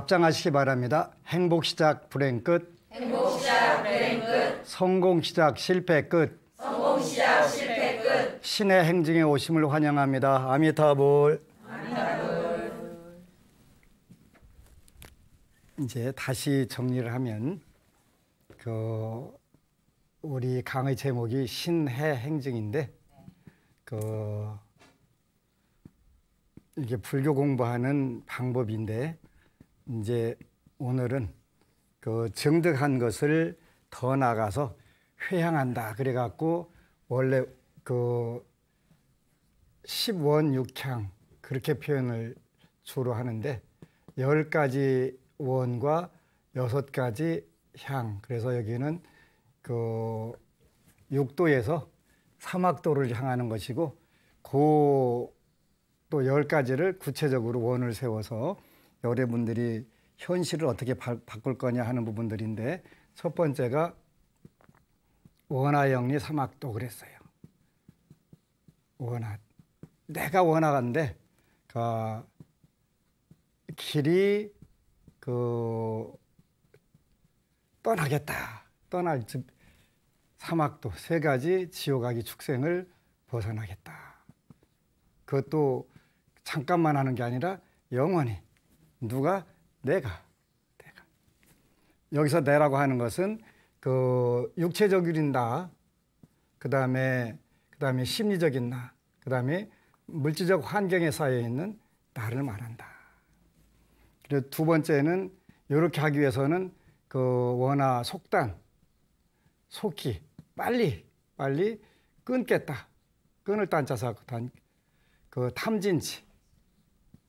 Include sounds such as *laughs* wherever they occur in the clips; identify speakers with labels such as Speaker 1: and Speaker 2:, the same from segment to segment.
Speaker 1: 답장하시기 바랍니다. 행복 시작 불행 끝. 행복 시작 불행 끝. 성공 시작 실패 끝. 성공 시작 실패 끝. 신의 행진에 오심을 환영합니다. 아미타불. 아미타불. 이제 다시 정리를 하면 그 우리 강의 제목이 신해 행진인데 그 이게 불교 공부하는 방법인데 이제 오늘은 그 정득한 것을 더 나가서 회향한다 그래 갖고 원래 그 10원 6향 그렇게 표현을 주로 하는데 10가지 원과 6가지 향 그래서 여기는 그 육도에서 사막도를 향하는 것이고 그또 10가지를 구체적으로 원을 세워서 여러분들이 현실을 어떻게 바, 꿀 거냐 하는 부분들인데 첫 번째가 원하영리 사막도 그랬어요. 원하 내가 원하간데 그 길이 그 떠나겠다 떠날 즉 사막도 세 가지 지옥아기 축생을 벗어나겠다. 그것도 잠깐만 하는 게 아니라 영원히 누가? 내가. 내가. 여기서 내라고 하는 것은 그 육체적인 나, 그 다음에 그 다음에 심리적인 나, 그 다음에 물질적 환경에 쌓여 있는 나를 말한다. 그리고 두 번째는 이렇게 하기 위해서는 그 원화 속단, 속히 빨리 빨리 끊겠다. 끈을 단자서 단, 그 탐진치,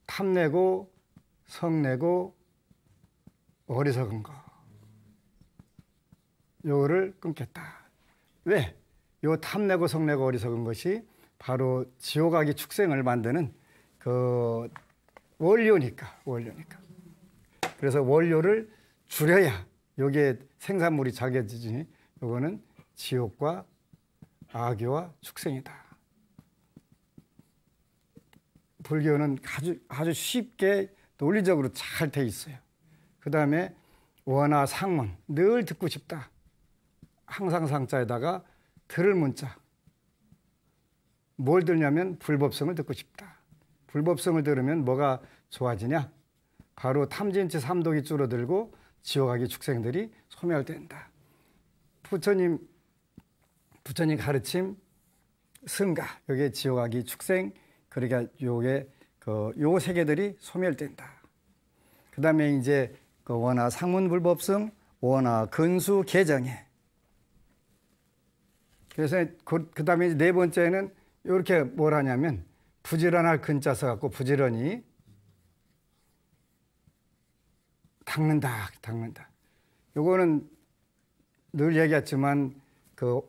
Speaker 1: 탐내고 성내고 어리석은 거 요거를 끊겠다. 왜? 요 탐내고 성내고 어리석은 것이 바로 지옥하기 축생을 만드는 그 원료니까 원료니까. 그래서 원료를 줄여야 요게 생산물이 자겨지지 요거는 지옥과 악교와 축생이다. 불교는 아주 아주 쉽게 논리적으로 잘 돼 있어요. 그 다음에 원화 상문 늘 듣고 싶다. 항상 상자에다가 들을 문자. 뭘 들냐면 불법성을 듣고 싶다. 불법성을 들으면 뭐가 좋아지냐? 바로 탐진치 삼독이 줄어들고 지옥하기 축생들이 소멸된다. 부처님 부처님 가르침 승가 여기에 지옥하기 축생 그러니까 요게 그요 세계들이 소멸된다. 그다음에 이제 그 원화 상문 불법성, 원화 근수 개정해. 그래서 그, 그다음에 네 번째는 이렇게 뭘 하냐면 부지런할 근자 써 갖고 부지런히 닦는다, 닦는다. 요거는 늘 얘기했지만 그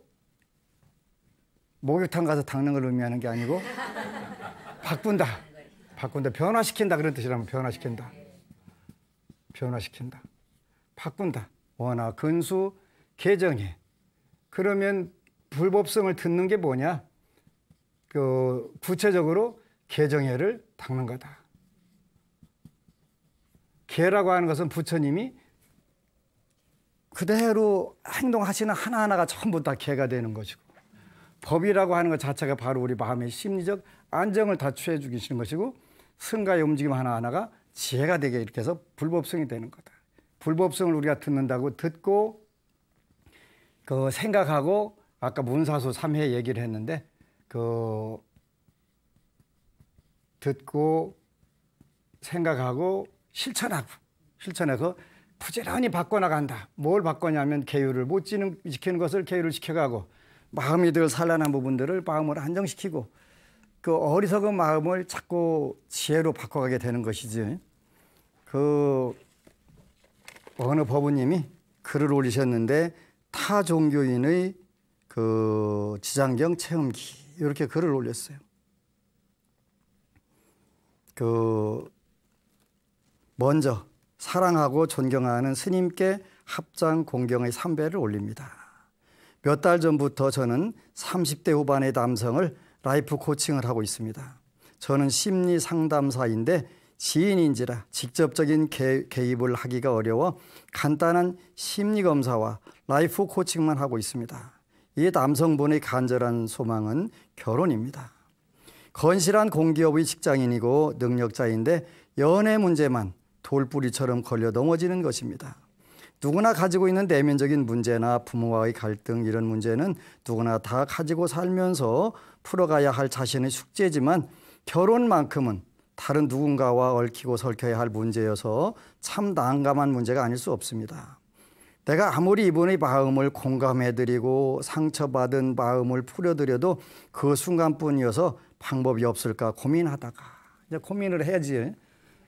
Speaker 1: 목욕탕 가서 닦는 걸 의미하는 게 아니고 *laughs* 바꾼다. 바꾼다. 변화시킨다. 그런 뜻이라면 변화시킨다. 변화시킨다. 바꾼다. 원화, 근수, 개정해. 그러면 불법성을 듣는 게 뭐냐? 그 구체적으로 개정해를 닦는 거다. 개라고 하는 것은 부처님이 그대로 행동하시는 하나하나가 전부 다 개가 되는 것이고 법이라고 하는 것 자체가 바로 우리 마음의 심리적 안정을 다 취해 주시는 것이고 성가의 움직임 하나하나가 지혜가 되게 이렇게 해서 불법성이 되는 거다. 불법성을 우리가 듣는다고 듣고 그 생각하고 아까 문사수 3회 얘기를 했는데 그 듣고 생각하고 실천하고 실천해서 부지런히 바꿔나간다. 뭘 바꿔냐면 계율을 못지키는 것을 계율을 지켜가고 마음이 들 산란한 부분들을 마음을 안정시키고 그 어리석은 마음을 자꾸 지혜로 바꿔가게 되는 것이지. 그 어느 법우님이 글을 올리셨는데 타 종교인의 그 지장경 체험기 이렇게 글을 올렸어요. 그 먼저 사랑하고 존경하는 스님께 합장 공경의 삼배를 올립니다. 몇 달 전부터 저는 30대 후반의 남성을 라이프 코칭을 하고 있습니다. 저는 심리 상담사인데 지인인지라 직접적인 개, 입을 하기가 어려워 간단한 심리 검사와 라이프 코칭만 하고 있습니다. 이 남성분의 간절한 소망은 결혼입니다. 건실한 공기업의 직장인이고 능력자인데 연애 문제만 돌뿌리처럼 걸려 넘어지는 것입니다. 누구나 가지고 있는 내면적인 문제나 부모와의 갈등 이런 문제는 누구나 다 가지고 살면서 풀어가야 할 자신의 숙제지만 결혼만큼은 다른 누군가와 얽히고 설켜야 할 문제여서 참 난감한 문제가 아닐 수 없습니다. 내가 아무리 이분의 마음을 공감해드리고 상처받은 마음을 풀어드려도 그 순간뿐이어서 방법이 없을까 고민하다가 이제 고민을 해야지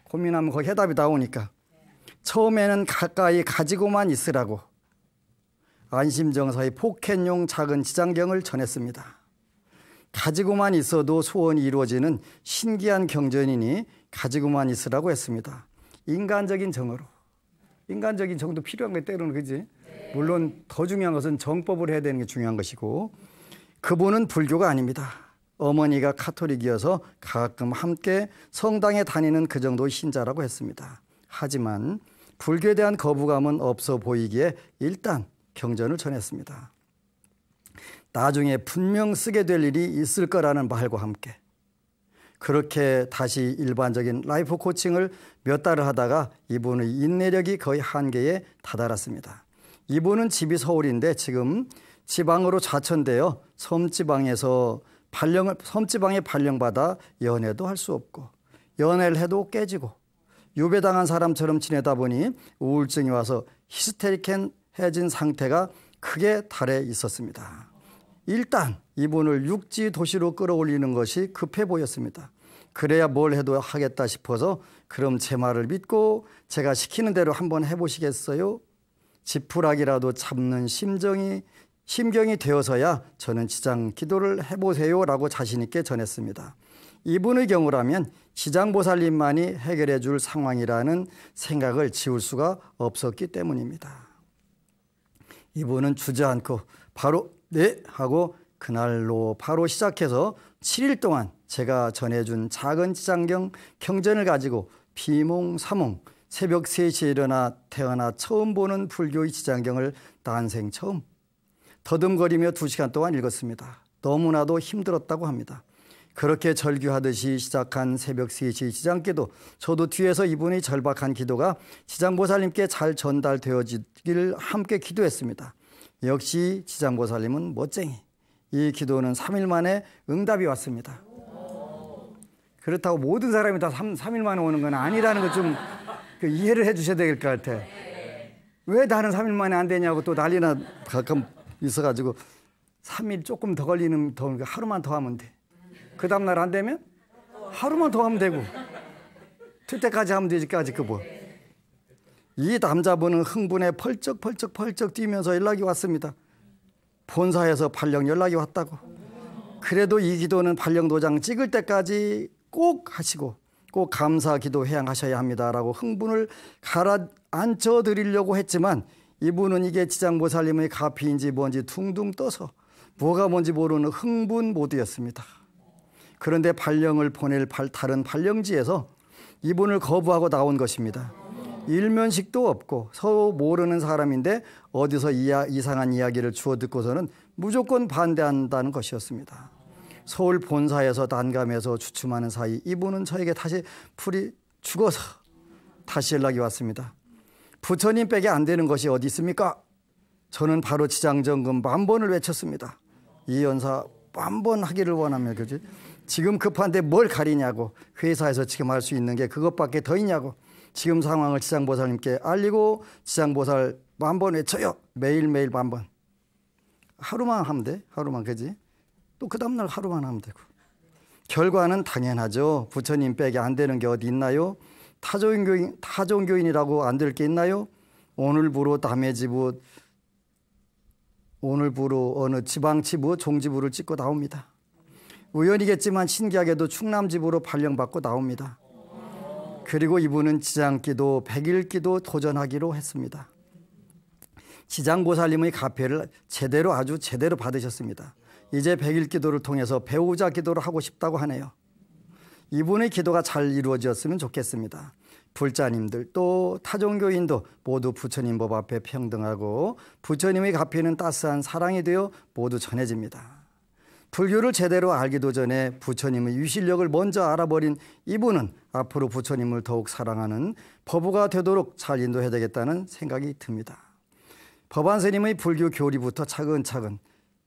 Speaker 1: 고민하면 거기 해답이 나오니까 처음에는 가까이 가지고만 있으라고 안심정서의 포켓용 작은 지장경을 전했습니다. 가지고만 있어도 소원이 이루어지는 신기한 경전이니 가지고만 있으라고 했습니다. 인간적인 정으로. 인간적인 정도 필요한 게 때로는 그지? 물론 더 중요한 것은 정법을 해야 되는 게 중요한 것이고 그분은 불교가 아닙니다. 어머니가 카톨릭이어서 가끔 함께 성당에 다니는 그 정도의 신자라고 했습니다. 하지만 불교에 대한 거부감은 없어 보이기에 일단 경전을 전했습니다. 나중에 분명 쓰게 될 일이 있을 거라는 말과 함께 그렇게 다시 일반적인 라이프 코칭을 몇 달을 하다가 이분의 인내력이 거의 한계에 다다랐습니다. 이분은 집이 서울인데 지금 지방으로 좌천되어 섬지방에서 발령을 섬지방에 발령받아 연애도 할 수 없고 연애를 해도 깨지고 유배당한 사람처럼 지내다 보니 우울증이 와서 히스테리켄 해진 상태가 크게 달해 있었습니다. 일단 이분을 육지 도시로 끌어올리는 것이 급해 보였습니다. 그래야 뭘 해도 하겠다 싶어서 그럼 제 말을 믿고 제가 시키는 대로 한번 해보시겠어요? 지푸라기라도 참는 심정이 심경이 되어서야 저는 지장 기도를 해보세요 라고 자신있게 전했습니다. 이분의 경우라면 지장보살님만이 해결해 줄 상황이라는 생각을 지울 수가 없었기 때문입니다. 이분은 주저않고 바로 네 하고 그날로 바로 시작해서 7일 동안 제가 전해준 작은 지장경 경전을 가지고 비몽사몽 새벽 3시에 일어나 태어나 처음 보는 불교의 지장경을 단생 처음 더듬거리며 2시간 동안 읽었습니다. 너무나도 힘들었다고 합니다. 그렇게 절규하듯이 시작한 새벽 3시 지장께도 저도 뒤에서 이분의 절박한 기도가 지장보살님께 잘 전달되어지길 함께 기도했습니다. 역시 지장고살님은 멋쟁이. 이 기도는 3일 만에 응답이 왔습니다. 그렇다고 모든 사람이 다 3, 3일 만에 오는 건 아니라는 것좀그 이해를 해 주셔야 될 것 같아. 왜 나는 3일 만에 안 되냐고 또 난리나 가끔 있어가지고 3일 조금 더 걸리는 더 그러니까 하루만 더 하면 돼. 그 다음날 안 되면 하루만 더 하면 되고. 틀 때까지 하면 되지까지 그 뭐. 이 남자분은 흥분에 펄쩍펄쩍펄쩍 뛰면서 연락이 왔습니다. 본사에서 발령 연락이 왔다고. 그래도 이 기도는 발령 도장 찍을 때까지 꼭 하시고 꼭 감사 기도 회양하셔야 합니다라고 흥분을 가라앉혀 드리려고 했지만 이분은 이게 지장보살님의 가피인지 뭔지 둥둥 떠서 뭐가 뭔지 모르는 흥분 모드였습니다. 그런데 발령을 보낼 다른 발령지에서 이분을 거부하고 나온 것입니다. 일면식도 없고 서로 모르는 사람인데 어디서 이야, 이상한 이야기를 주워 듣고서는 무조건 반대한다는 것이었습니다. 서울 본사에서 난감해서 주춤하는 사이 이분은 저에게 다시 풀이 죽어서 다시 연락이 왔습니다. 부처님 빼게 안 되는 것이 어디 있습니까? 저는 바로 지장점검 만 번을 외쳤습니다. 이 연사 만 번 하기를 원하며 그지? 지금 급한데 뭘 가리냐고 회사에서 지금 할 수 있는 게 그것밖에 더 있냐고 지금 상황을 지상보살님께 알리고 지상보살 만번 외쳐요. 매일매일 만번. 하루만 하면 돼. 하루만 그지? 또 그 다음날 하루만 하면 되고. 결과는 당연하죠. 부처님 빼기 안 되는 게 어디 있나요? 타종교인, 타종교인이라고 안 될 게 있나요? 오늘부로 담의 지부, 오늘부로 어느 지방지부, 종지부를 찍고 나옵니다. 우연이겠지만 신기하게도 충남지부로 발령받고 나옵니다. 그리고 이분은 지장기도, 백일기도 도전하기로 했습니다. 지장보살님의 가패를 제대로 아주 제대로 받으셨습니다. 이제 백일기도를 통해서 배우자 기도를 하고 싶다고 하네요. 이분의 기도가 잘 이루어졌으면 좋겠습니다. 불자님들 또 타종교인도 모두 부처님 법 앞에 평등하고 부처님의 가피는 따스한 사랑이 되어 모두 전해집니다. 불교를 제대로 알기도 전에 부처님의 위실력을 먼저 알아버린 이분은 앞으로 부처님을 더욱 사랑하는 법부가 되도록 잘 인도해야 되겠다는 생각이 듭니다. 법안스님의 불교 교리부터 차근차근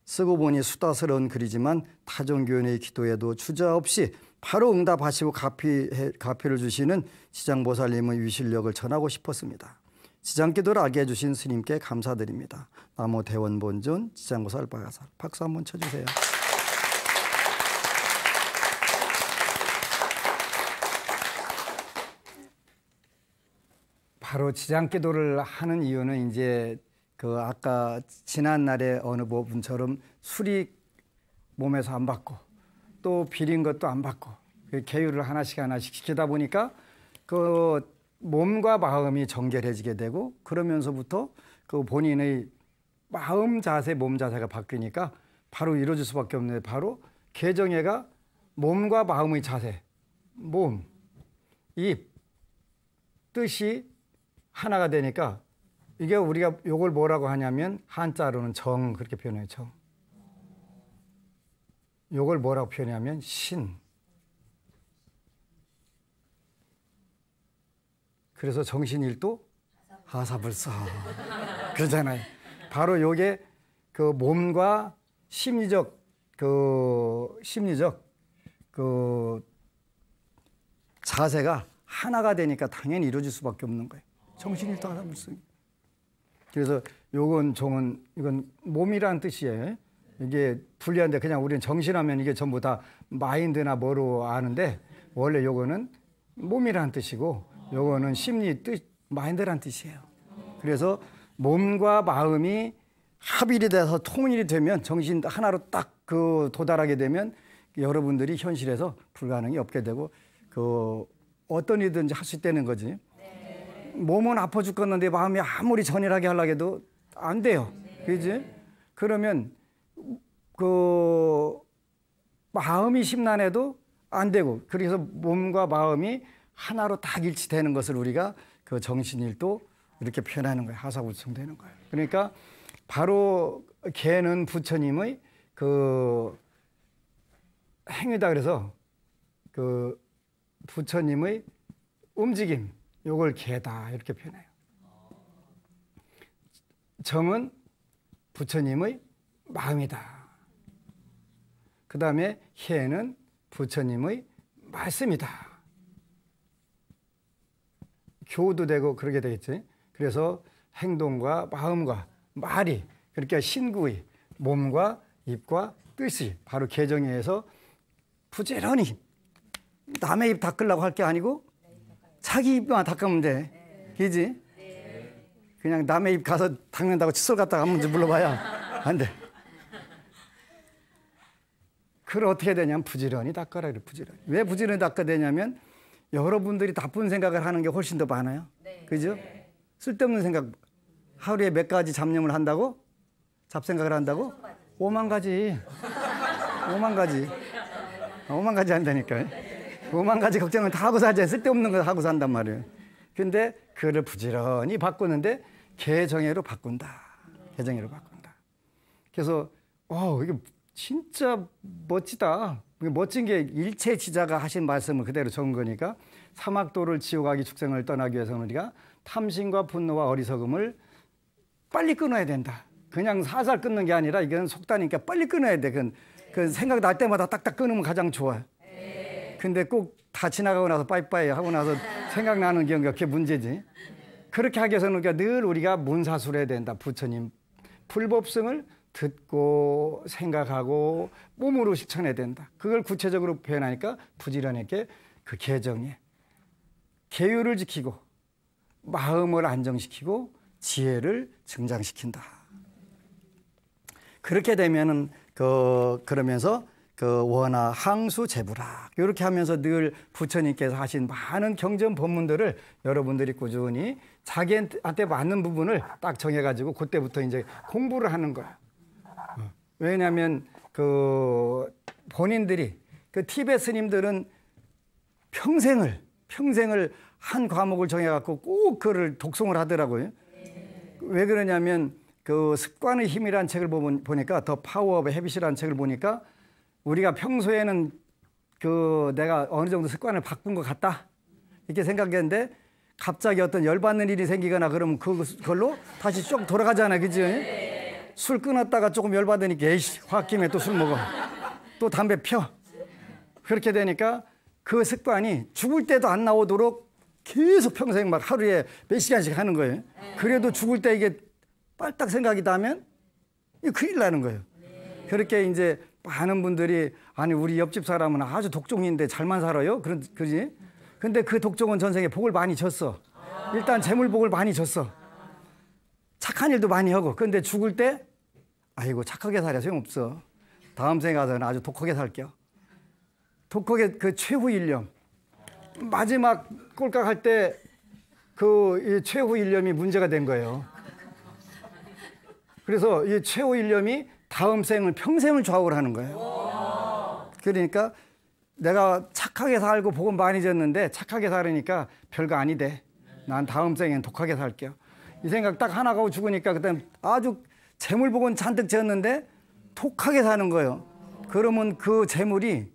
Speaker 1: 쓰고 보니 수다스러운 글이지만 타종교인의 기도에도 주저없이 바로 응답하시고 가피, 가피를 주시는 지장보살님의 위실력을 전하고 싶었습니다. 지장기도를 알게 해주신 스님께 감사드립니다. 나무 대원본전 지장보살 박사 박수 한번 쳐주세요. 바로 지장 기도를 하는 이유는 이제 그 아까 지난 날에 어느 부분처럼 술이 몸에서 안 받고 또 비린 것도 안 받고 그 계율을 하나씩 하나씩 시키다 보니까 그 몸과 마음이 정결해지게 되고 그러면서부터 그 본인의 마음 자세, 몸 자세가 바뀌니까 바로 이루어질 수밖에 없는데 바로 개정애가 몸과 마음의 자세, 몸, 입, 뜻이 하나가 되니까 이게 우리가 요걸 뭐라고 하냐면 한자로는 정 그렇게 표현해요. 정. 요걸 뭐라고 표현하면 신. 그래서 정신일도 하사불사 *laughs* 그러잖아요. 바로 요게 그 몸과 심리적 그 심리적 그 자세가 하나가 되니까 당연히 이루어질 수밖에 없는 거예요. 정신이 따라 무슨. 그래서 요건 종은 이건 몸이란 뜻이에요. 이게 불리한데 그냥 우리는 정신하면 이게 전부 다 마인드나 뭐로 아는데 원래 요거는 몸이란 뜻이고 요거는 심리 뜻 마인드란 뜻이에요. 그래서 몸과 마음이 합일이 돼서 통일이 되면 정신 하나로 딱 그 도달하게 되면 여러분들이 현실에서 불가능이 없게 되고 그 어떤 일든지 할 수 있다는 거지. 몸은 아파 죽겠는데 마음이 아무리 전일하게 하려고 해도 안 돼요. 그지? 그러면 그 마음이 심란해도 안 되고 그래서 몸과 마음이 하나로 딱 일치되는 것을 우리가 그 정신일도 이렇게 표현하는 거예요. 하사구성되는 거예요. 그러니까 바로 개는 부처님의 그 행위다 그래서 그 부처님의 움직임 이걸 개다 이렇게 표현해요. 정은 부처님의 마음이다. 그 다음에 해는 부처님의 말씀이다. 교도 되고 그러게 되겠지. 그래서 행동과 마음과 말이 그러니 신구의 몸과 입과 뜻이 바로 개정에 의해서 부지런히 남의 입 닦으려고 할 게 아니고 자기 입만 닦으면 돼. 그지? 그냥 남의 입 가서 닦는다고 칫솔 갖다가 한 번쯤 물러봐야 안 돼. 그걸 어떻게 되냐면 부지런히 닦아라 부지런히. 왜 부지런히 닦아야 되냐면 여러분들이 나쁜 생각을 하는 게 훨씬 더 많아요. 네. 그죠? 쓸데없는 생각 하루에 몇 가지 잡념을 한다고? 잡생각을 한다고? 5만 가지. 5만 가지. 5만 가지 한다니까요. 오만 가지 걱정을 다 하고 살자. 쓸데없는 걸 하고 산단 말이에요. 근데 그를 부지런히 바꾸는데 개정애로 바꾼다. 개정애로 바꾼다. 그래서 와 이게 진짜 멋지다. 멋진 게 일체 지자가 하신 말씀을 그대로 적은 거니까 사막도를 지옥하기 축생을 떠나기 위해서는 우리가 탐심과 분노와 어리석음을 빨리 끊어야 된다. 그냥 살살 끊는 게 아니라 이건 속다니까 빨리 끊어야 돼. 그건, 그건 생각 날 때마다 딱딱 끊으면 가장 좋아요. 근데 꼭 다 지나가고 나서 빠이빠이 하고 나서 생각나는 경우가 그게 문제지. 그렇게 하기 위해서는 그러니까 늘 우리가 문사술 해야 된다. 부처님 불법성을 듣고 생각하고 몸으로 실천해야 된다. 그걸 구체적으로 표현하니까 부지런하게 그계정에 계율을 지키고 마음을 안정시키고 지혜를 증장시킨다. 그렇게 되면은 그 그러면서 그 원화 항수 제부라 이렇게 하면서 늘 부처님께서 하신 많은 경전 법문들을 여러분들이 꾸준히 자기한테 맞는 부분을 딱 정해가지고 그때부터 이제 공부를 하는 거예요. 왜냐하면 그 본인들이 그 티베 스님들은 평생을 평생을 한 과목을 정해갖고 꼭 그를 독송을 하더라고요. 왜 그러냐면 그 습관의 힘이란 책을 보니까 더 파워 오브 헤비시라는 책을 보니까 우리가 평소에는 그 내가 어느 정도 습관을 바꾼 것 같다 이렇게 생각했는데 갑자기 어떤 열받는 일이 생기거나 그러면 그, 그걸로 다시 쭉 돌아가잖아 그지? 네. 술 끊었다가 조금 열받으니까 에이씨 홧김에 또 술 먹어 또 담배 펴 그렇게 되니까 그 습관이 죽을 때도 안 나오도록 계속 평생 막 하루에 몇 시간씩 하는 거예요 그래도 죽을 때 이게 빨딱 생각이 나면 이게 큰일 나는 거예요 그렇게 이제 많은 분들이 아니 우리 옆집 사람은 아주 독종인데 잘만 살아요. 그런 그지? 근데 그 독종은 전생에 복을 많이 줬어. 일단 재물 복을 많이 줬어. 착한 일도 많이 하고. 근데 죽을 때 아이고 착하게 살아 소용없어. 다음 생에 가서는 아주 독하게 살게요. 독하게 그 최후 일념. 마지막 꼴깍 할때 그 최후 일념이 문제가 된 거예요. 그래서 이 최후 일념이 다음 생을 평생을 좌우를 하는 거예요. 그러니까 내가 착하게 살고 복은 많이 졌는데 착하게 살으니까 별거 아니대. 난 다음 생엔 독하게 살게요. 이 생각 딱 하나 가고 죽으니까 그다음 아주 재물 복은 잔뜩 졌는데 독하게 사는 거예요. 그러면 그 재물이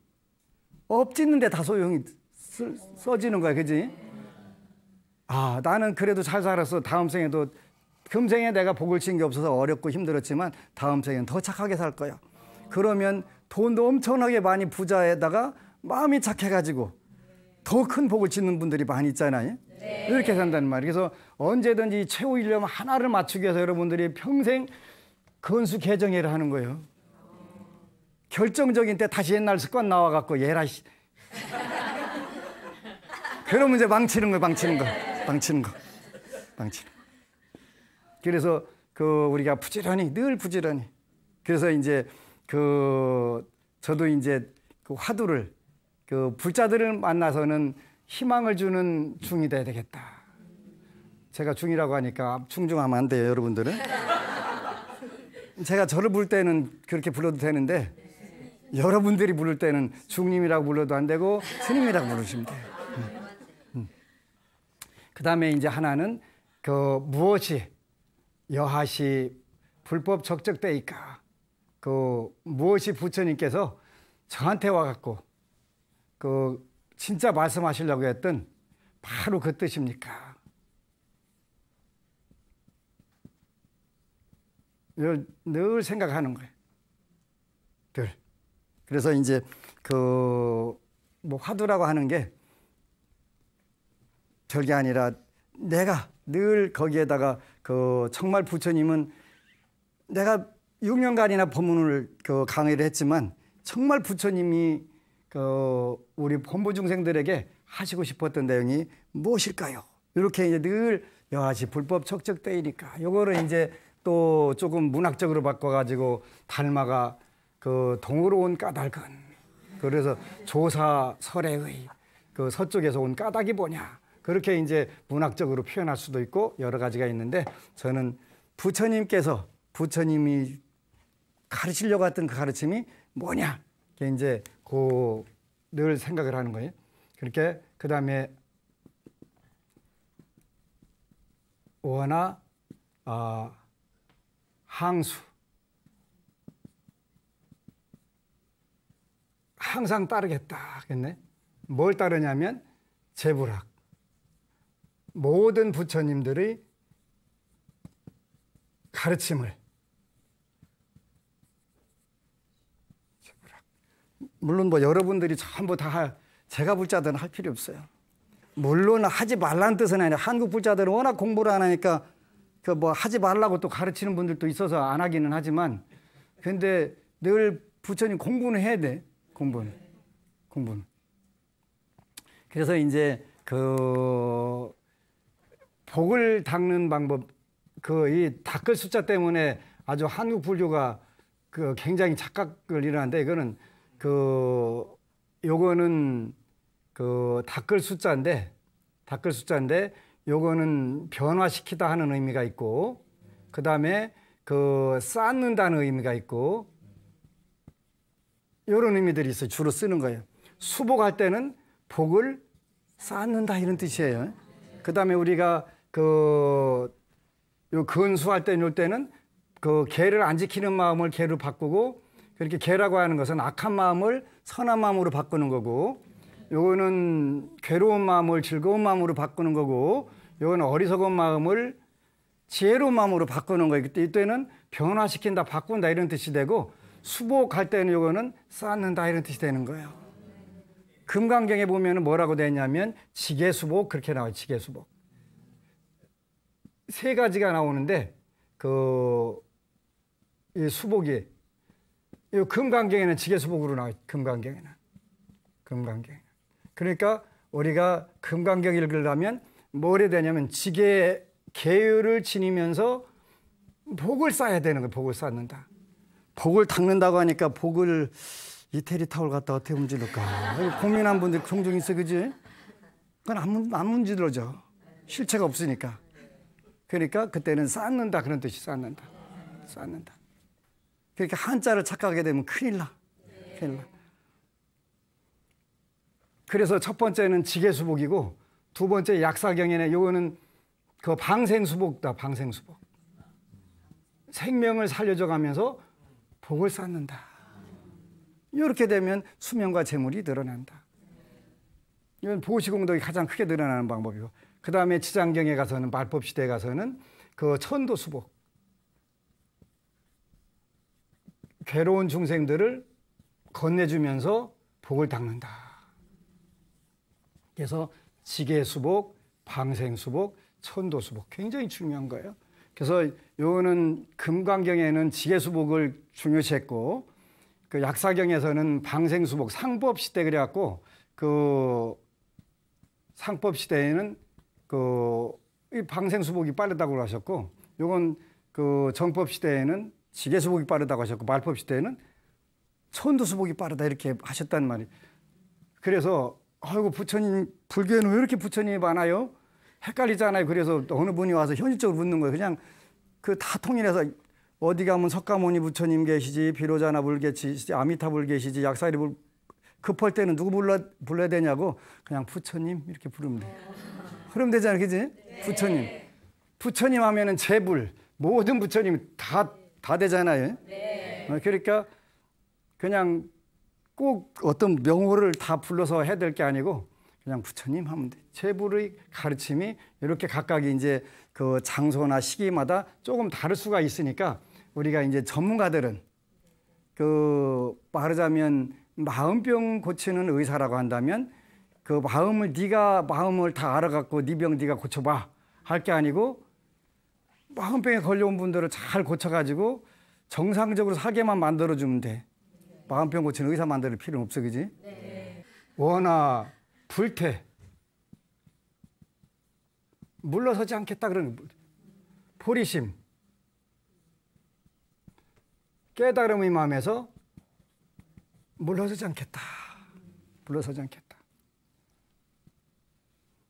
Speaker 1: 엎짓는데 다 소용이 쓰, 써지는 거야, 그지? 아, 나는 그래도 잘 살아서 다음 생에도 금생에 내가 복을 친 게 없어서 어렵고 힘들었지만 다음 생엔 더 착하게 살 거야. 그러면 돈도 엄청나게 많이 부자에다가 마음이 착해가지고 더 큰 복을 짓는 분들이 많이 있잖아요. 네. 이렇게 산다는 말이에요. 그래서 언제든지 최후 일념 하나를 맞추기 위해서 여러분들이 평생 건수 개정예를 하는 거예요. 결정적인 때 다시 옛날 습관 나와갖고 예라 씨. *laughs* 그러면 이제 망치는 거, 망치는 거, 망치는 거, 망치는 거. 그래서 그 우리가 부지런히 늘 부지런히 그래서 이제 그 저도 이제 그 화두를 그 불자들을 만나서는 희망을 주는 중이 돼야 되겠다. 제가 중이라고 하니까 충중하면 안 돼요, 여러분들은. *laughs* 제가 저를 부를 때는 그렇게 불러도 되는데 여러분들이 부를 때는 중님이라고 불러도 안 되고 스님이라고 부르시면 돼요. 음. 음. 그다음에 이제 하나는 그 무엇이 여하시 불법 적적되니까 그 무엇이 부처님께서 저한테 와갖고 그 진짜 말씀하시려고 했던 바로 그 뜻입니까? 늘 생각하는 거예요. 늘. 그래서 이제 그 뭐 화두라고 하는 게 별게 아니라 내가 늘 거기에다가 그 정말 부처님은 내가 6년간이나 법문을 그 강의를 했지만 정말 부처님이 그 우리 본부 중생들에게 하시고 싶었던 내용이 무엇일까요? 이렇게 이제 늘 여하시 불법 척척대이니까 요거를 이제 또 조금 문학적으로 바꿔가지고 달마가 그 동으로 온 까닭은 그래서 조사 설의그 서쪽에서 온 까닭이 뭐냐 그렇게 이제 문학적으로 표현할 수도 있고 여러 가지가 있는데 저는 부처님께서 부처님이 가르치려고 했던 그 가르침이 뭐냐 이제 그 늘 생각을 하는 거예요. 그렇게 그 다음에 원화 어, 항수 항상 따르겠다 했네. 뭘 따르냐면 재불학 모든 부처님들의 가르침을 물론 뭐 여러분들이 전부 다 제가 불자들은 할 필요 없어요. 물론 하지 말란 뜻은 아니라 한국 불자들은 워낙 공부를 안 하니까 그 뭐 하지 말라고 또 가르치는 분들도 있어서 안 하기는 하지만 근데 늘 부처님 공부는 해야 돼. 공부는. 공부는. 그래서 이제 그 복을 닦는 방법 그 이 닦을 숫자 때문에 아주 한국 불교가 그 굉장히 착각을 일어난데 이거는 그 요거는 그 닦을 숫자인데 닦을 숫자인데 요거는 변화시키다 하는 의미가 있고 그다음에 그 쌓는다는 의미가 있고 요런 의미들이 있어요. 주로 쓰는 거예요. 수복할 때는 복을 쌓는다 이런 뜻이에요. 그다음에 우리가 그 근수할 때 이럴 때는 그 개를 안 지키는 마음을 개로 바꾸고 그렇게 개라고 하는 것은 악한 마음을 선한 마음으로 바꾸는 거고 요거는 괴로운 마음을 즐거운 마음으로 바꾸는 거고 요거는 어리석은 마음을 지혜로운 마음으로 바꾸는 거예요. 이때는 변화시킨다, 바꾼다 이런 뜻이 되고 수복할 때는 요거는 쌓는다 이런 뜻이 되는 거예요. 금강경에 보면 뭐라고 되냐면 지계수복 그렇게 나와요. 지계수복. 세 가지가 나오는데 그이 수복이 이 금강경에는 지게수복으로 나와 금강경에는 금강경 그러니까 우리가 금강경 읽으려면 뭐래 되냐면 지게 계율을 지니면서 복을 쌓아야 되는 거예요. 복을 쌓는다. 복을 닦는다고 하니까 복을 이태리 타월 갖다 어떻게 문질를까 고민한 분들 종종 있어, 그지? 그건 안, 안 문질러져. 실체가 없으니까. 그러니까 그때는 쌓는다 그런 뜻이 쌓는다. 쌓는다. 그렇게 한자를 착각하게 되면 큰일 나. 큰일 나. 그래서 첫 번째는 지게수복이고 두 번째 약사경에는 요거는 그 방생수복다. 방생수복. 생명을 살려줘 가면서 복을 쌓는다. 이렇게 되면 수명과 재물이 늘어난다. 이건 보시공덕이 가장 크게 늘어나는 방법이고 그 다음에 지장경에 가서는 말법 시대에 가서는 그 천도 수복 괴로운 중생들을 건네주면서 복을 닦는다. 그래서 지계 수복, 방생 수복, 천도 수복 굉장히 중요한 거예요. 그래서 요거는 금강경에는 지계 수복을 중요시했고 그 약사경에서는 방생 수복 상법 시대 그래갖고 그 상법 시대에는 그이 방생수복이 빠르다고 하셨고 요건 그 정법 시대에는 지계수복이 빠르다고 하셨고 말법 시대에는 천도수복이 빠르다 이렇게 하셨단 말이에요. 그래서 아이고 부처님 불교에는 왜 이렇게 부처님이 많아요? 헷갈리잖아요. 그래서 어느 분이 와서 현실적으로 묻는 거예요. 그냥 그 다 통일해서 어디 가면 석가모니 부처님 계시지 비로자나 불 계시지 아미타불 계시지 약사리 불 급할 때는 누구 불러, 불러야 되냐고 그냥 부처님 이렇게 부르면 돼요. 흐름 되잖아요. 그지? 네. 부처님. 부처님 하면은 재불. 모든 부처님 다, 다 되잖아요. 네. 어, 그러니까 그냥 꼭 어떤 명호를 다 불러서 해야 될 게 아니고 그냥 부처님 하면 돼. 제불의 가르침이 이렇게 각각의 이제 그 장소나 시기마다 조금 다를 수가 있으니까 우리가 이제 전문가들은 그 말하자면 마음병 고치는 의사라고 한다면 그 마음을 네가 마음을 다 알아갖고 네 병 네가 고쳐봐 할 게 아니고 마음병에 걸려온 분들을 잘 고쳐가지고 정상적으로 살게만 만들어주면 돼. 마음병 고치는 의사 만들 필요는 없어, 그지? 네. 원하, 불태. 물러서지 않겠다 그런 포리심. 깨달음의 마음에서 물러서지 않겠다. 물러서지 않겠다.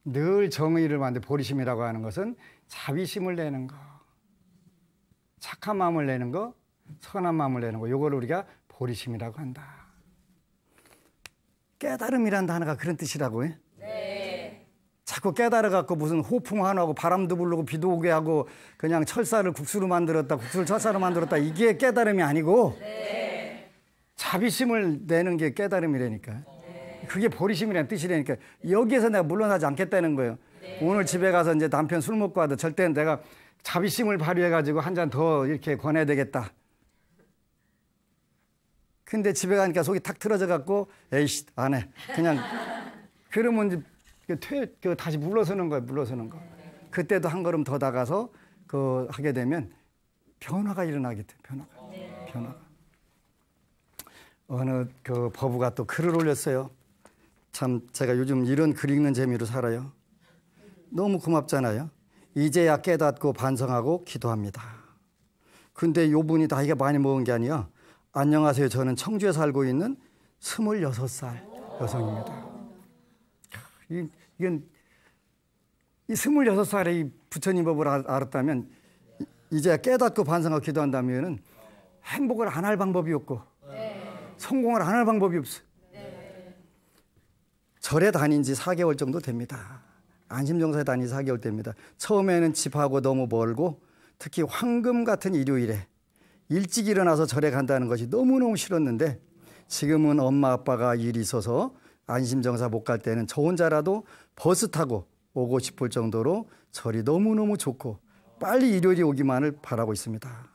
Speaker 1: 늘 정의를 만든 보리심이라고 하는 것은 자비심을 내는 거, 착한 마음을 내는 거, 선한 마음을 내는 거, 요걸 우리가 보리심이라고 한다. 깨달음이란 단어가 그런 뜻이라고 해? 네. 자꾸 깨달아갖고 무슨 호풍 하나고 바람도 불고 비도 오게 하고 그냥 철사를 국수로 만들었다, 국수를 철사로 만들었다 이게 깨달음이 아니고 네. 자비심을 내는 게 깨달음이라니까. 그게 버리심이라는 뜻이라니까 여기에서 내가 물러나지 않겠다는 거예요. 네. 오늘 집에 가서 이제 남편 술 먹고 와도 절대 내가 자비심을 발휘해가지고 한 잔 더 이렇게 권해야 되겠다. 근데 집에 가니까 속이 탁 틀어져 갖고 에이씨 안 해. 그냥 그러면 이제 그 퇴, 그 다시 물러서는 거예요. 물러서는 거. 그때도 한 걸음 더 나가서 그 하게 되면 변화가 일어나게 돼. 변화가. 네. 변화가. 어느 그 법부가 또 글을 올렸어요. 참 제가 요즘 이런 글 읽는 재미로 살아요. 너무 고맙잖아요. 이제야 깨닫고 반성하고 기도합니다. 근데 요분이 나이가 많이 먹은 게 아니야. 안녕하세요. 저는 청주에 살고 있는 26살 여성입니다. 이, 이건 이 26살의 부처님 법을 알았다면 이제 깨닫고 반성하고 기도한다면 행복을 안 할 방법이 없고 네. 성공을 안 할 방법이 없어. 절에 다닌 지 4개월 정도 됩니다. 안심정사에 다닌 지 4개월 됩니다. 처음에는 집하고 너무 멀고 특히 황금 같은 일요일에 일찍 일어나서 절에 간다는 것이 너무너무 싫었는데 지금은 엄마 아빠가 일이 있어서 안심정사 못 갈 때는 저 혼자라도 버스 타고 오고 싶을 정도로 절이 너무너무 좋고 빨리 일요일이 오기만을 바라고 있습니다.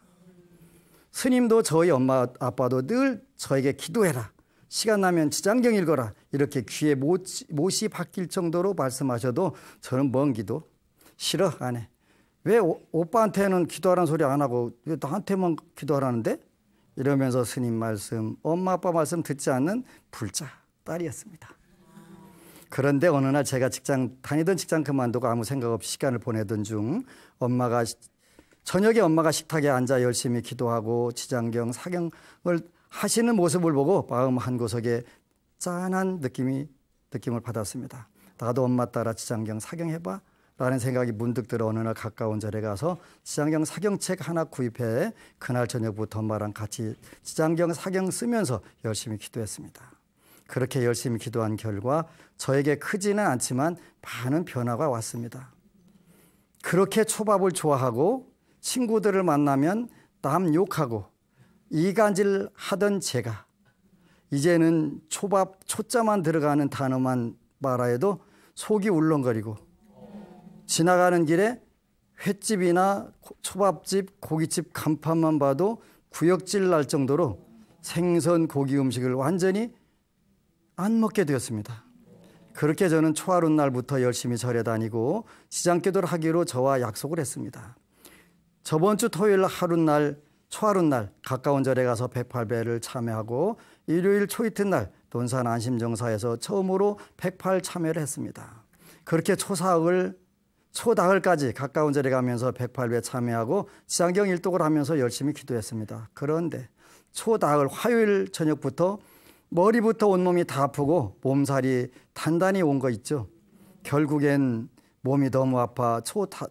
Speaker 1: 스님도 저희 엄마 아빠도 늘 저에게 기도해라. 시간 나면 지장경 읽어라 이렇게 귀에 못이, 못이 박힐 정도로 말씀하셔도 저는 먼 기도 싫어 안 해. 왜 오, 오빠한테는 기도하라는 소리 안 하고 왜 나한테만 기도하라는데? 이러면서 스님 말씀, 엄마 아빠 말씀 듣지 않는 불자 딸이었습니다. 그런데 어느 날 제가 직장 다니던 직장 그만두고 아무 생각 없이 시간을 보내던 중 엄마가 저녁에 엄마가 식탁에 앉아 열심히 기도하고 지장경 사경을 하시는 모습을 보고 마음 한 구석에 짠한 느낌이 느낌을 받았습니다. 나도 엄마 따라 지장경 사경해봐. 라는 생각이 문득 들어 어느 날 가까운 절에 가서 지장경 사경책 하나 구입해 그날 저녁부터 엄마랑 같이 지장경 사경 쓰면서 열심히 기도했습니다. 그렇게 열심히 기도한 결과 저에게 크지는 않지만 많은 변화가 왔습니다. 그렇게 초밥을 좋아하고 친구들을 만나면 남 욕하고 이간질 하던 제가 이제는 초밥 초자만 들어가는 단어만 말하여도 속이 울렁거리고 지나가는 길에 횟집이나 초밥집, 고깃집 간판만 봐도 구역질 날 정도로 생선 고기 음식을 완전히 안 먹게 되었습니다. 그렇게 저는 초하룻 날부터 열심히 절에 다니고 시장 기도를 하기로 저와 약속을 했습니다. 저번 주 토요일 하룻 날 초하룻날 가까운 절에 가서 108배를 참여하고 일요일 초이튿날 돈산 안심정사에서 처음으로 108 참여를 했습니다. 그렇게 초사흘 초다흘까지 가까운 절에 가면서 108배 참여하고 지상경 일독을 하면서 열심히 기도했습니다. 그런데 초다흘 화요일 저녁부터 머리부터 온몸이 다 아프고 몸살이 단단히 온 거 있죠. 결국엔 몸이 너무 아파 초다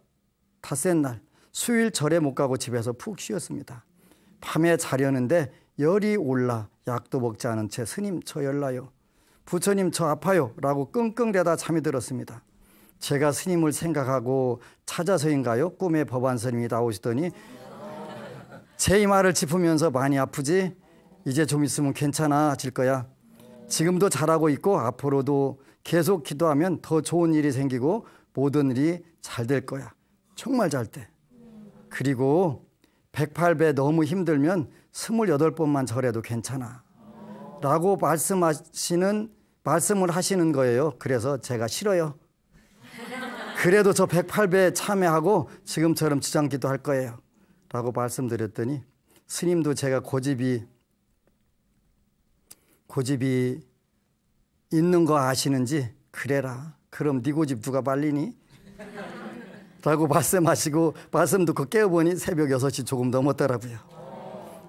Speaker 1: 닷새 날 수일 요 절에 못 가고 집에서 푹 쉬었습니다. 밤에 자려는데 열이 올라 약도 먹지 않은 채 스님 저 열나요. 부처님 저 아파요. 라고 끙끙대다 잠이 들었습니다. 제가 스님을 생각하고 찾아서인가요? 꿈에 법안스님이 나오시더니 제 이마를 짚으면서 많이 아프지? 이제 좀 있으면 괜찮아질 거야. 지금도 잘하고 있고 앞으로도 계속 기도하면 더 좋은 일이 생기고 모든 일이 잘 될 거야. 정말 잘 돼. 그리고 108배 너무 힘들면 28번만 절해도 괜찮아. 라고 말씀하시는, 말씀을 하시는 거예요. 그래서 제가 싫어요. 그래도 저 108배 참여하고 지금처럼 지장기도 할 거예요. 라고 말씀드렸더니 스님도 제가 고집이, 고집이 있는 거 아시는지 그래라. 그럼 네 고집 누가 말리니? 라고 말씀하시고 말씀 듣고 깨어보니 새벽 6시 조금 넘었더라고요.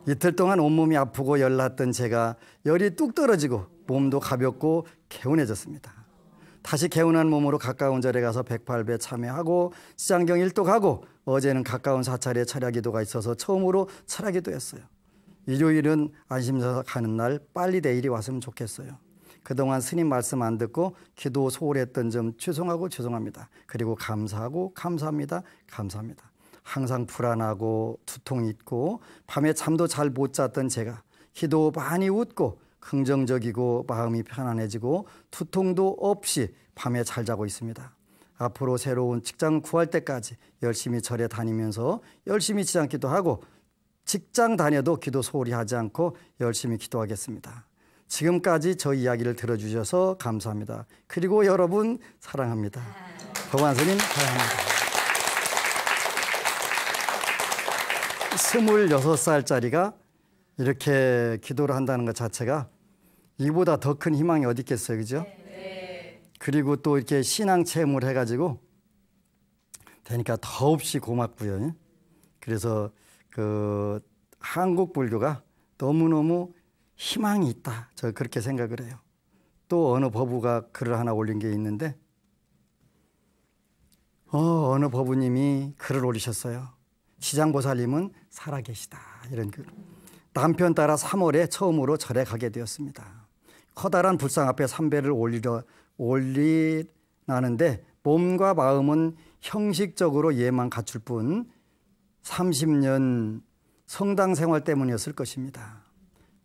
Speaker 1: 이틀 동안 온몸이 아프고 열났던 제가 열이 뚝 떨어지고 몸도 가볍고 개운해졌습니다. 다시 개운한 몸으로 가까운 절에 가서 108배 참여하고 시장경 일도 가고 어제는 가까운 사찰에 철야 기도가 있어서 처음으로 철야 기도했어요. 일요일은 안심사 가는 날 빨리 내일이 왔으면 좋겠어요. 그동안 스님 말씀 안 듣고 기도 소홀했던 점 죄송하고 죄송합니다. 그리고 감사하고 감사합니다. 감사합니다. 항상 불안하고 두통 있고 밤에 잠도 잘 못 잤던 제가 기도 많이 웃고 긍정적이고 마음이 편안해지고 두통도 없이 밤에 잘 자고 있습니다. 앞으로 새로운 직장 구할 때까지 열심히 절에 다니면서 열심히 지장 기도하고 직장 다녀도 기도 소홀히 하지 않고 열심히 기도하겠습니다. 지금까지 저 이야기를 들어주셔서 감사합니다. 그리고 여러분 사랑합니다. 법관선님 사랑합니다. 26살짜리가 이렇게 기도를 한다는 것 자체가 이보다 더 큰 희망이 어디 있겠어요. 그죠? 그리고 또 이렇게 신앙 체험을 해가지고 되니까 더없이 고맙고요. 그래서 그 한국 불교가 너무너무 희망이 있다. 저 그렇게 생각을 해요. 또 어느 법부가 글을 하나 올린 게 있는데 어, 어느 법부님이 글을 올리셨어요. 지장보살님은 살아계시다. 이런 글. 남편 따라 3월에 처음으로 절에 가게 되었습니다. 커다란 불상 앞에 삼배를 올리려 올리나는데 몸과 마음은 형식적으로 예만 갖출 뿐 30년 성당 생활 때문이었을 것입니다.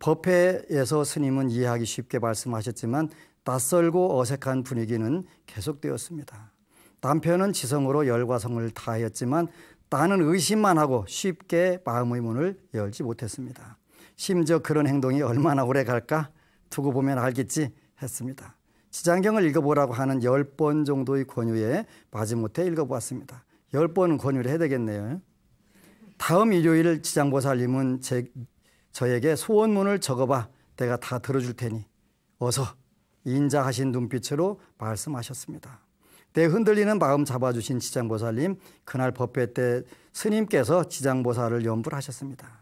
Speaker 1: 법회에서 스님은 이해하기 쉽게 말씀하셨지만 낯설고 어색한 분위기는 계속되었습니다. 남편은 지성으로 열과 성을 다하였지만 나는 의심만 하고 쉽게 마음의 문을 열지 못했습니다. 심지어 그런 행동이 얼마나 오래 갈까 두고 보면 알겠지 했습니다. 지장경을 읽어보라고 하는 1번 정도의 권유에 마지못해 읽어보았습니다. 1번은 권유를 해야 되겠네요. 다음 일요일 지장보살님은 제, 저에게 소원문을 적어봐. 내가 다 들어줄 테니 어서 인자하신 눈빛으로 말씀하셨습니다. 때 흔들리는 마음 잡아주신 지장보살님, 그날 법회 때 스님께서 지장보살을 연불하셨습니다.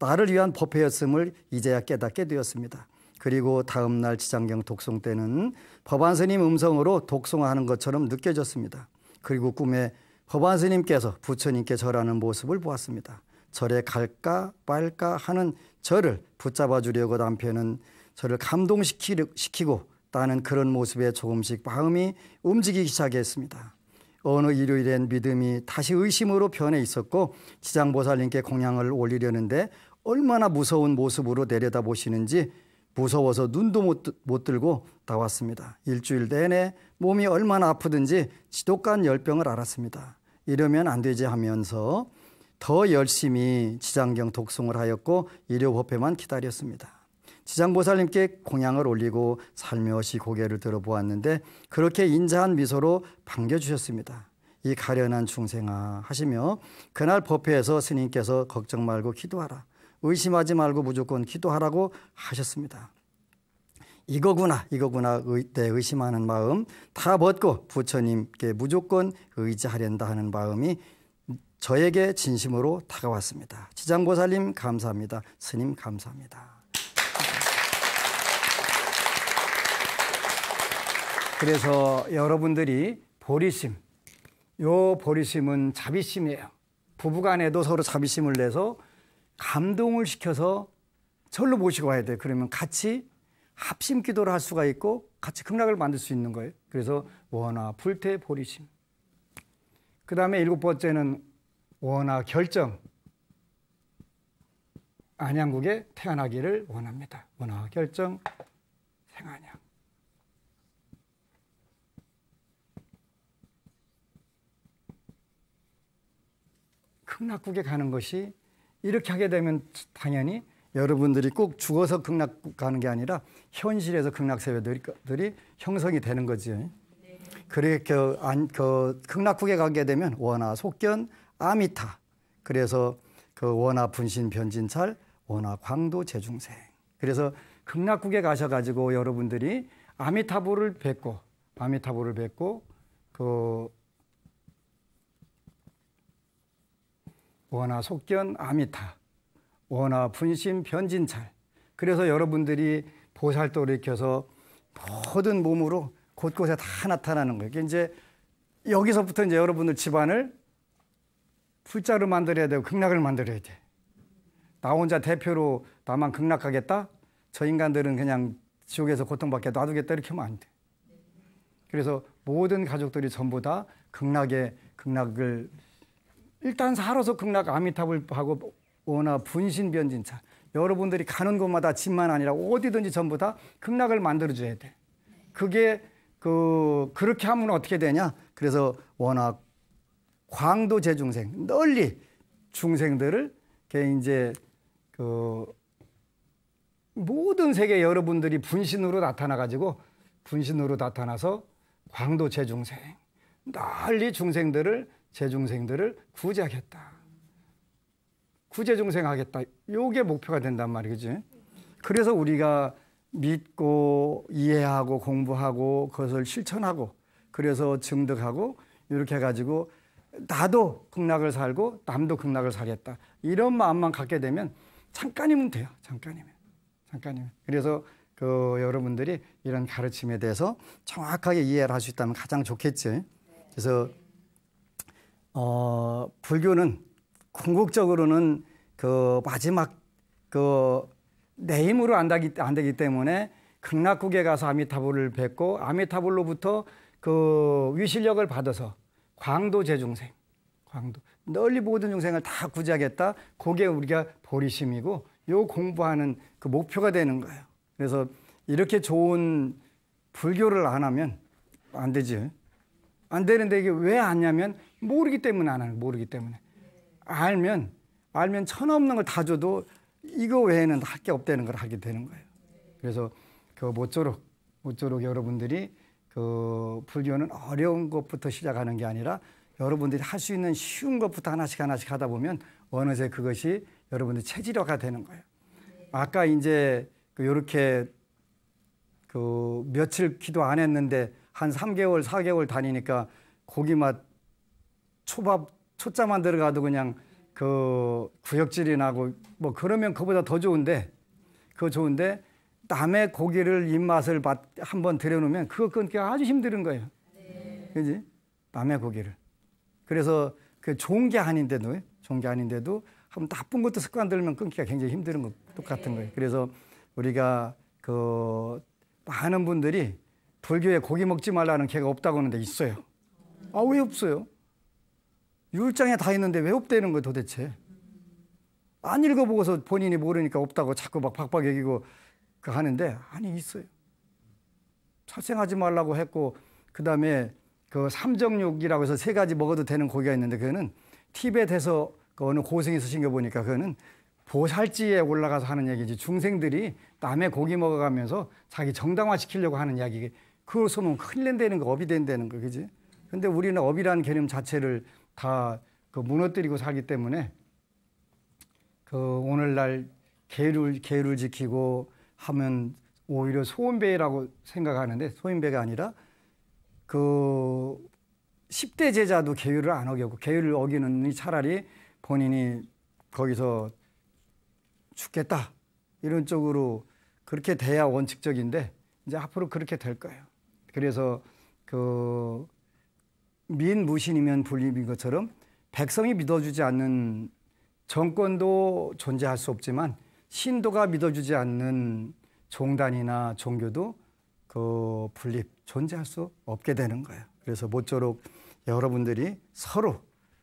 Speaker 1: 나를 위한 법회였음을 이제야 깨닫게 되었습니다. 그리고 다음날 지장경 독송 때는 법안스님 음성으로 독송하는 것처럼 느껴졌습니다. 그리고 꿈에 법안스님께서 부처님께 절하는 모습을 보았습니다. 절에 갈까 말까 하는 저를 붙잡아 주려고 남편은 저를 감동시키고 따는 그런 모습에 조금씩 마음이 움직이기 시작했습니다. 어느 일요일엔 믿음이 다시 의심으로 변해 있었고 지장보살님께 공양을 올리려는데 얼마나 무서운 모습으로 내려다보시는지 무서워서 눈도 못, 못 들고 나왔습니다. 일주일 내내 몸이 얼마나 아프든지 지독한 열병을 알았습니다. 이러면 안 되지 하면서 더 열심히 지장경 독송을 하였고 일요법회만 기다렸습니다. 지장보살님께 공양을 올리고 살며시 고개를 들어보았는데 그렇게 인자한 미소로 반겨주셨습니다. 이 가련한 중생아 하시며 그날 법회에서 스님께서 걱정 말고 기도하라. 의심하지 말고 무조건 기도하라고 하셨습니다. 이거구나 이거구나 의, 내 의심하는 마음 다 벗고 부처님께 무조건 의지하련다 하는 마음이 저에게 진심으로 다가왔습니다. 지장보살님 감사합니다. 스님 감사합니다. 그래서 여러분들이 보리심, 요 보리심은 자비심이에요. 부부간에도 서로 자비심을 내서 감동을 시켜서 절로 모시고 와야 돼. 그러면 같이 합심 기도를 할 수가 있고 같이 극락을 만들 수 있는 거예요. 그래서 원화, 불태, 보리심. 그 다음에 일곱 번째는 원화 결정 안양국에 태어나기를 원합니다. 원화 결정 생안양. 극락국에 가는 것이 이렇게 하게 되면 당연히 여러분들이 꼭 죽어서 극락국 가는 게 아니라 현실에서 극락세배들이 형성이 되는 거지. 네. 그렇게 그 극락국에 가게 되면 원화, 속견, 아미타. 그래서 그 원화 분신 변진찰 원화 광도 재중생. 그래서 극락국에 가셔가지고 여러분들이 아미타불을 뵙고 아미타불을 뵙고 그 원화 속견 아미타 원화 분신 변진찰. 그래서 여러분들이 보살도 를익혀서 모든 몸으로 곳곳에 다 나타나는 거예요. 그러니까 이제 여기서부터 이제 여러분들 집안을 풀자를 만들어야 되고 극락을 만들어야 돼. 나 혼자 대표로 나만 극락하겠다? 저 인간들은 그냥 지옥에서 고통받게 놔두겠다 이렇게 하면 안 돼. 그래서 모든 가족들이 전부 다 극락에 극락을 일단 살아서 극락 아미탑을 하고 워낙 분신 변진차 여러분들이 가는 곳마다 집만 아니라 어디든지 전부 다 극락을 만들어 줘야 돼. 그게 그 그렇게 하면 어떻게 되냐? 그래서 워낙 광도 재중생 널리 중생들을 이제 그 모든 세계 여러분들이 분신으로 나타나 가지고 분신으로 나타나서 광도 재중생 널리 중생들을 재중생들을 구제하겠다. 구제중생하겠다. 요게 목표가 된단 말이지. 그래서 우리가 믿고 이해하고 공부하고 그것을 실천하고 그래서 증득하고 이렇게 해 가지고 나도 극락을 살고 남도 극락을 살겠다. 이런 마음만 갖게 되면 잠깐이면 돼요. 잠깐이면. 잠깐이면. 그래서 그 여러분들이 이런 가르침에 대해서 정확하게 이해를 할 수 있다면 가장 좋겠지. 그래서 어, 불교는 궁극적으로는 그 마지막 그내 힘으로 안, 다기, 안 되기 때문에 극락국에 가서 아미타불을 뵙고 아미타불로부터 그 위실력을 받아서 광도 재중생, 광도 널리 모든 중생을 다 구제하겠다. 그게 우리가 보리심이고 요 공부하는 그 목표가 되는 거예요. 그래서 이렇게 좋은 불교를 안 하면 안 되지. 안 되는데 이게 왜 안냐면 모르기 때문에 안 하는 모르기 때문에 알면 알면 천 없는 걸 다 줘도 이거 외에는 할 게 없다는 걸 하게 되는 거예요. 그래서 그 모쪼록 모쪼록 여러분들이 그 불교는 어려운 것부터 시작하는 게 아니라 여러분들이 할 수 있는 쉬운 것부터 하나씩 하나씩 하다 보면 어느새 그것이 여러분들 체질화가 되는 거예요. 아까 이제 이렇게 그, 그 며칠 기도 안 했는데 한 3개월, 4개월 다니니까 고기 맛 초밥 초짜만 들어가도 그냥 그 구역질이 나고 뭐 그러면 그보다 더 좋은데 그거 좋은데 남의 고기를 입맛을 한 번 들여놓으면 그거 끊기가 아주 힘든 거예요. 네. 그지? 남의 고기를. 그래서 그 좋은 게 아닌데도, 좋은 게 아닌데도 한번 나쁜 것도 습관 들면 끊기가 굉장히 힘든 것 똑같은 네. 거예요. 그래서 우리가 그 많은 분들이 불교에 고기 먹지 말라는 개가 없다고 하는데 있어요. 아, 왜 없어요? 율장에 다 있는데 왜 없다는 거예요 도대체? 안 읽어보고서 본인이 모르니까 없다고 자꾸 막 박박 얘기고 그 하는데 아니 있어요. 살생하지 말라고 했고 그다음에 그 삼정육이라고 해서 세 가지 먹어도 되는 고기가 있는데 그거는 티벳에서 그 어느 고생이 쓰신 거 보니까 그거는 보살지에 올라가서 하는 얘기지 중생들이 남의 고기 먹어가면서 자기 정당화 시키려고 하는 이야기 그걸 쏘면 큰일 낸는거 업이 된다는 거 그지 근데 우리는 업이라는 개념 자체를 다그 무너뜨리고 살기 때문에 그 오늘날 계율 계율 지키고 하면 오히려 소원배라고 생각하는데 소인배가 아니라 그 10대 제자도 계율을 안 어겼고 계율을 어기는 이 차라리 본인이 거기서 죽겠다 이런 쪽으로 그렇게 돼야 원칙적인데 이제 앞으로 그렇게 될 거예요. 그래서 그 민무신이면 불립인 것처럼 백성이 믿어주지 않는 정권도 존재할 수 없지만 신도가 믿어주지 않는 종단이나 종교도 그 분립 존재할 수 없게 되는 거예요. 그래서 모쪼록 여러분들이 서로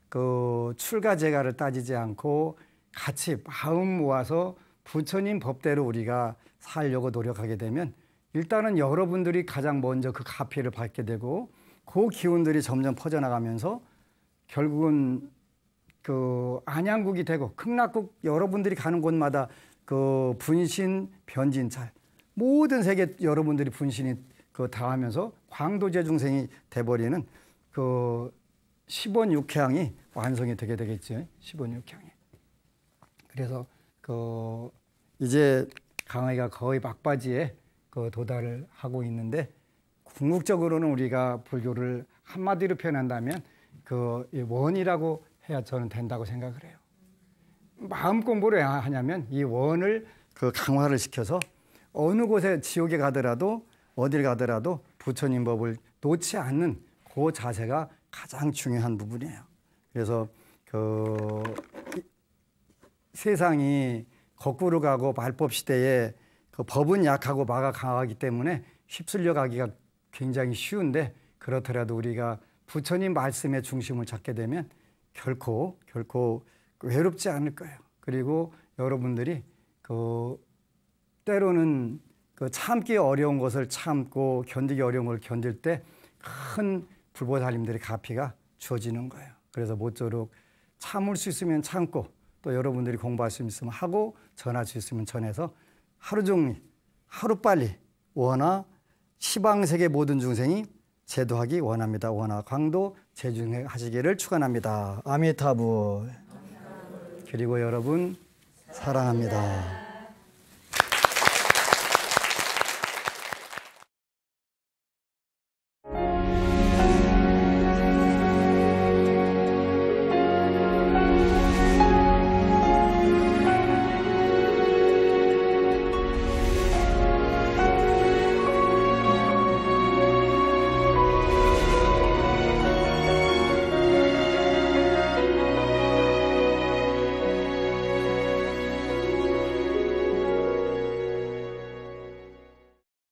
Speaker 1: 그 출가 제가를 따지지 않고 같이 마음 모아서 부처님 법대로 우리가 살려고 노력하게 되면 일단은 여러분들이 가장 먼저 그 가피를 받게 되고 그 기운들이 점점 퍼져나가면서 결국은 그 안양국이 되고 극락국 여러분들이 가는 곳마다 그 분신, 변진찰 모든 세계 여러분들이 분신이 그 당하면서 광도제 중생이 돼버리는 그 10원 육향이 완성이 되게 되겠죠. 10원 육향이. 그래서 그 이제 강의가 거의 막바지에 그 도달을 하고 있는데 궁극적으로는 우리가 불교를 한마디로 표현한다면 그 원이라고 해야 저는 된다고 생각을 해요. 마음 공부를 하냐면 이 원을 그 강화를 시켜서 어느 곳에 지옥에 가더라도 어딜 가더라도 부처님 법을 놓지 않는 그 자세가 가장 중요한 부분이에요. 그래서 그 세상이 거꾸로 가고 말법 시대에 그 법은 약하고 마가 강하기 때문에 휩쓸려 가기가 굉장히 쉬운데 그렇더라도 우리가 부처님 말씀의 중심을 잡게 되면 결코 결코 그 외롭지 않을 거예요. 그리고 여러분들이 그 때로는 그 참기 어려운 것을 참고 견디기 어려운 걸 견딜 때 큰 불보살님들의 가피가 주어지는 거예요. 그래서 모쪼록 참을 수 있으면 참고 또 여러분들이 공부할 수 있으면 하고 전할 수 있으면 전해서 하루 종일 하루빨리 원하 시방세계 모든 중생이 제도하기 원합니다. 원하 광도 제중하시기를 축원합니다. 아미타불. 그리고 여러분 사랑합니다.